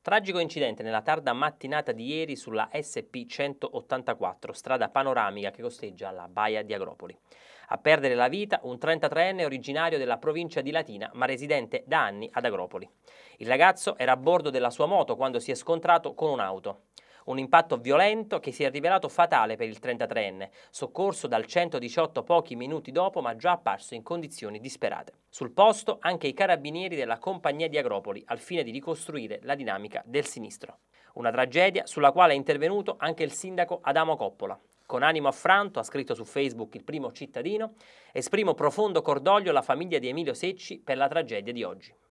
Tragico incidente nella tarda mattinata di ieri sulla SP 184, strada panoramica che costeggia la Baia di Agropoli. A perdere la vita un 33enne originario della provincia di Latina, ma residente da anni ad Agropoli. Il ragazzo era a bordo della sua moto quando si è scontrato con un'auto. Un impatto violento che si è rivelato fatale per il 33enne, soccorso dal 118 pochi minuti dopo ma già apparso in condizioni disperate. Sul posto anche i carabinieri della compagnia di Agropoli al fine di ricostruire la dinamica del sinistro. Una tragedia sulla quale è intervenuto anche il sindaco Adamo Coppola, con animo affranto, ha scritto su Facebook il primo cittadino, esprimo profondo cordoglio alla famiglia di Emilio Secci per la tragedia di oggi.